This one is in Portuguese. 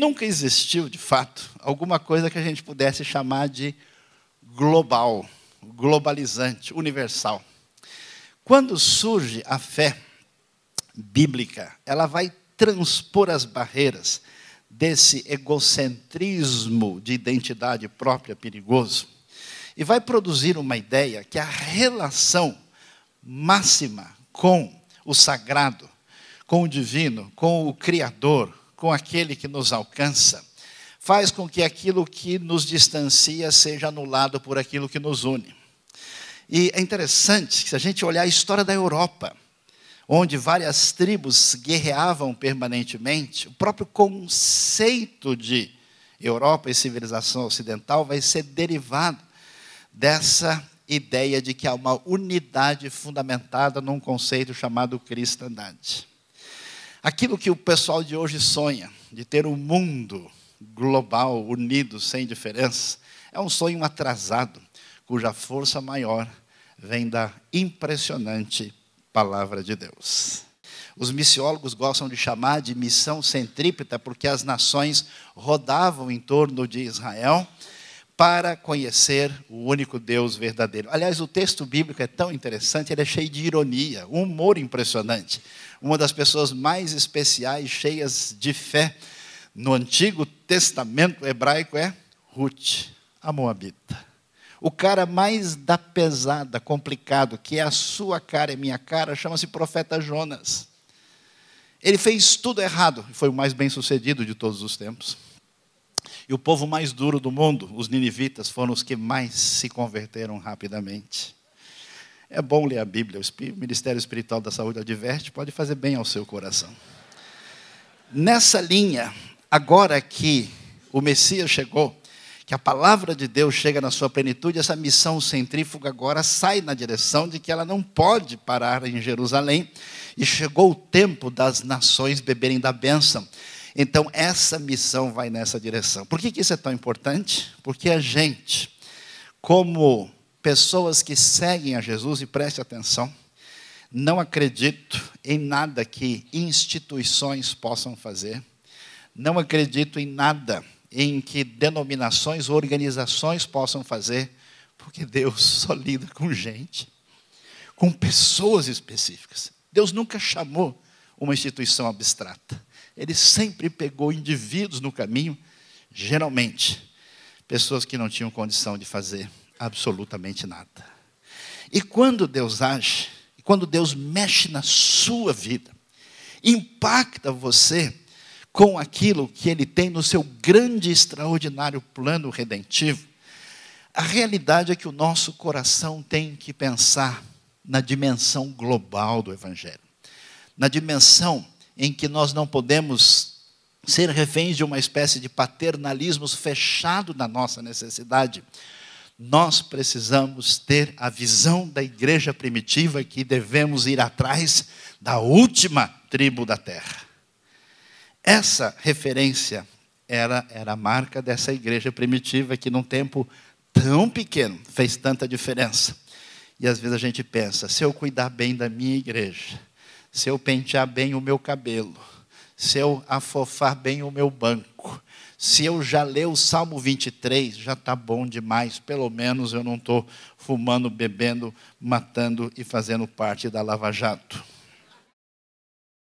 Nunca existiu, de fato, alguma coisa que a gente pudesse chamar de global, globalizante, universal. Quando surge a fé bíblica, ela vai transpor as barreiras desse egocentrismo de identidade própria perigoso e vai produzir uma ideia que é a relação máxima com o sagrado, com o divino, com o criador, com aquele que nos alcança, faz com que aquilo que nos distancia seja anulado por aquilo que nos une. E é interessante que, se a gente olhar a história da Europa, onde várias tribos guerreavam permanentemente, o próprio conceito de Europa e civilização ocidental vai ser derivado dessa ideia de que há uma unidade fundamentada num conceito chamado cristandade. Aquilo que o pessoal de hoje sonha, de ter um mundo global, unido, sem diferença, é um sonho atrasado, cuja força maior vem da impressionante palavra de Deus. Os missiólogos gostam de chamar de missão centrípeta porque as nações rodavam em torno de Israel para conhecer o único Deus verdadeiro. Aliás, o texto bíblico é tão interessante, ele é cheio de ironia, um humor impressionante. Uma das pessoas mais especiais, cheias de fé no Antigo Testamento hebraico é Ruth, a Moabita. O cara mais da pesada, complicado, que é a sua cara e minha cara, chama-se profeta Jonas. Ele fez tudo errado, foi o mais bem sucedido de todos os tempos. E o povo mais duro do mundo, os ninivitas, foram os que mais se converteram rapidamente. É bom ler a Bíblia, o Ministério Espiritual da Saúde adverte, pode fazer bem ao seu coração. Nessa linha, agora que o Messias chegou, que a palavra de Deus chega na sua plenitude, essa missão centrífuga agora sai na direção de que ela não pode parar em Jerusalém, e chegou o tempo das nações beberem da bênção. Então, essa missão vai nessa direção. Por que, que isso é tão importante? Porque a gente, como pessoas que seguem a Jesus, e preste atenção, não acredito em nada que instituições possam fazer, não acredito em nada em que denominações, organizações possam fazer, porque Deus só lida com gente, com pessoas específicas. Deus nunca chamou uma instituição abstrata. Ele sempre pegou indivíduos no caminho, geralmente, pessoas que não tinham condição de fazer absolutamente nada. E quando Deus age, quando Deus mexe na sua vida, impacta você com aquilo que Ele tem no seu grande e extraordinário plano redentivo, a realidade é que o nosso coração tem que pensar na dimensão global do Evangelho, na dimensão em que nós não podemos ser reféns de uma espécie de paternalismo fechado na nossa necessidade, nós precisamos ter a visão da igreja primitiva que devemos ir atrás da última tribo da terra. Essa referência era, era a marca dessa igreja primitiva que, num tempo tão pequeno, fez tanta diferença. E às vezes a gente pensa: se eu cuidar bem da minha igreja, se eu pentear bem o meu cabelo, se eu afofar bem o meu banco, se eu já ler o Salmo 23, já está bom demais, pelo menos eu não estou fumando, bebendo, matando e fazendo parte da Lava Jato.